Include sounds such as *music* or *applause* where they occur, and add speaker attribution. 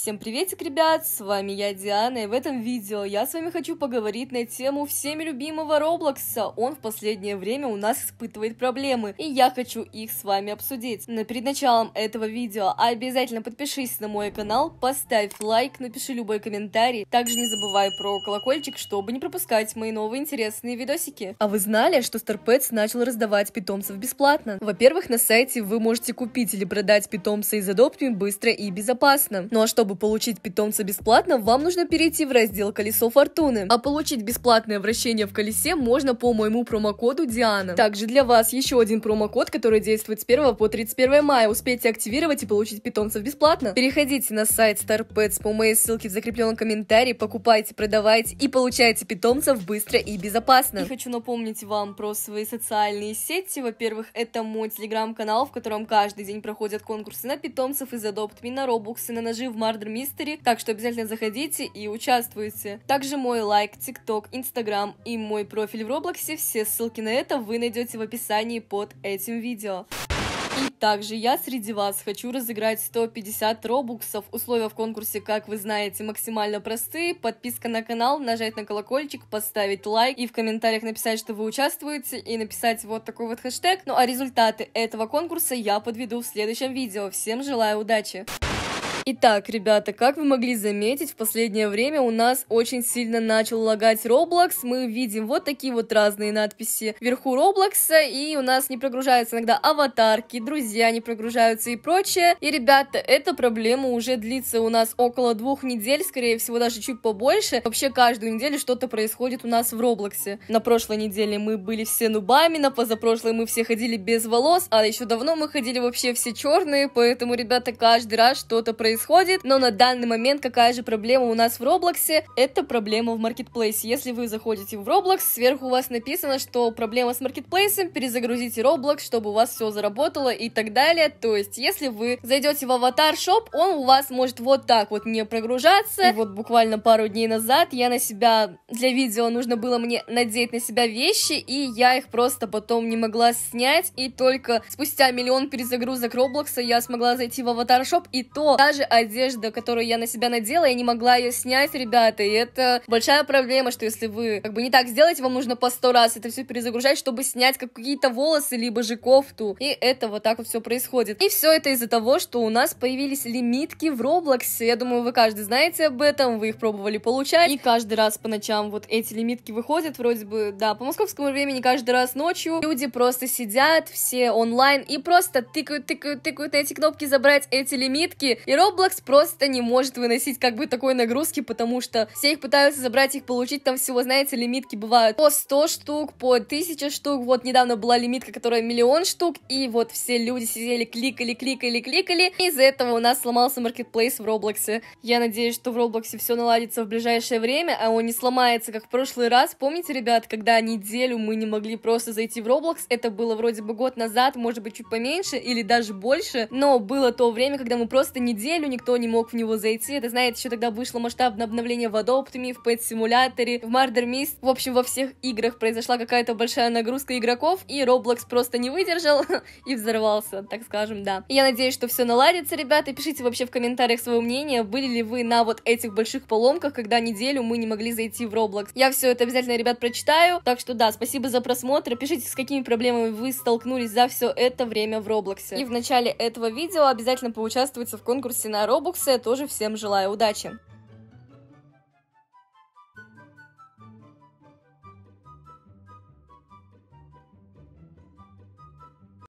Speaker 1: Всем приветик, ребят! С вами я, Диана, и в этом видео я с вами хочу поговорить на тему всеми любимого Роблокса. Он в последнее время у нас испытывает проблемы, и я хочу их с вами обсудить. Но перед началом этого видео обязательно подпишись на мой канал, поставь лайк, напиши любой комментарий. Также не забывай про колокольчик, чтобы не пропускать мои новые интересные видосики. А вы знали, что StarPets начал раздавать питомцев бесплатно? Во-первых, на сайте вы можете купить или продать питомца из Adopt быстро и безопасно. Ну а что чтобы получить питомца бесплатно, вам нужно перейти в раздел «Колесо фортуны». А получить бесплатное вращение в колесе можно по моему промокоду Диана. Также для вас еще один промокод, который действует с 1 по 31 мая. Успейте активировать и получить питомцев бесплатно. Переходите на сайт StarPets по моей ссылке в закрепленном комментарии, покупайте, продавайте и получайте питомцев быстро и безопасно. И хочу напомнить вам про свои социальные сети. Во-первых, это мой телеграм-канал, в котором каждый день проходят конкурсы на питомцев из Adopt Me, на Robux и на ножи в маркете Murder Mystery, так что обязательно заходите и участвуйте. Также мой лайк, тикток, инстаграм и мой профиль в Роблоксе, все ссылки на это вы найдете в описании под этим видео. И также я среди вас хочу разыграть 150 робуксов. Условия в конкурсе, как вы знаете, максимально простые. Подписка на канал, нажать на колокольчик, поставить лайк и в комментариях написать, что вы участвуете и написать вот такой вот хэштег. Ну а результаты этого конкурса я подведу в следующем видео. Всем желаю удачи! Итак, ребята, как вы могли заметить, в последнее время у нас очень сильно начал лагать Roblox. Мы видим вот такие вот разные надписи вверху Roblox, и у нас не прогружаются иногда аватарки, друзья не прогружаются и прочее. И, ребята, эта проблема уже длится у нас около двух недель, скорее всего, даже чуть побольше. Вообще, каждую неделю что-то происходит у нас в Роблоксе. На прошлой неделе мы были все нубами, на позапрошлой мы все ходили без волос, а еще давно мы ходили вообще все черные, поэтому, ребята, каждый раз что-то происходит происходит, но на данный момент какая же проблема у нас в Роблоксе? Это проблема в маркетплейсе. Если вы заходите в Roblox, сверху у вас написано, что проблема с маркетплейсом, перезагрузите Roblox, чтобы у вас все заработало и так далее. То есть, если вы зайдете в аватар шоп, он у вас может вот так вот не прогружаться. И вот буквально пару дней назад я на себя для видео нужно было мне надеть на себя вещи, и я их просто потом не могла снять, и только спустя миллион перезагрузок Роблокса я смогла зайти в аватар шоп, и то даже даже одежда, которую я на себя надела, я не могла ее снять, ребята, и это большая проблема, что если вы как бы не так сделаете, вам нужно по сто раз это все перезагружать, чтобы снять какие-то волосы, либо же кофту, и это вот так вот все происходит. И все это из-за того, что у нас появились лимитки в Роблоксе, я думаю, вы каждый знаете об этом, вы их пробовали получать, и каждый раз по ночам вот эти лимитки выходят, вроде бы, да, по московскому времени каждый раз ночью, люди просто сидят, все онлайн, и просто тыкают, тыкают, тыкают на эти кнопки забрать эти лимитки, и Roblox Roblox просто не может выносить как бы такой нагрузки, потому что все их пытаются забрать, их получить, там всего, знаете, лимитки бывают по 100 штук, по 1000 штук, вот недавно была лимитка, которая миллион штук, и вот все люди сидели, кликали, кликали, кликали, и из-за этого у нас сломался маркетплейс в Роблоксе. Я надеюсь, что в Роблоксе все наладится в ближайшее время, а он не сломается, как в прошлый раз. Помните, ребят, когда неделю мы не могли просто зайти в Роблокс, это было вроде бы год назад, может быть, чуть поменьше или даже больше, но было то время, когда мы просто неделю тоннелю, никто не мог в него зайти. Это, знаете, еще тогда вышло масштабное обновление в Adopt Me, в Pet Simulator, в Murder Mist. В общем, во всех играх произошла какая-то большая нагрузка игроков, и Roblox просто не выдержал *laughs* и взорвался, так скажем, да. Я надеюсь, что все наладится, ребята. Пишите вообще в комментариях свое мнение, были ли вы на вот этих больших поломках, когда неделю мы не могли зайти в Roblox. Я все это обязательно, ребят, прочитаю. Так что да, спасибо за просмотр. Пишите, с какими проблемами вы столкнулись за все это время в Роблоксе. И в начале этого видео обязательно поучаствуйте в конкурсе на Робоксе тоже всем желаю удачи!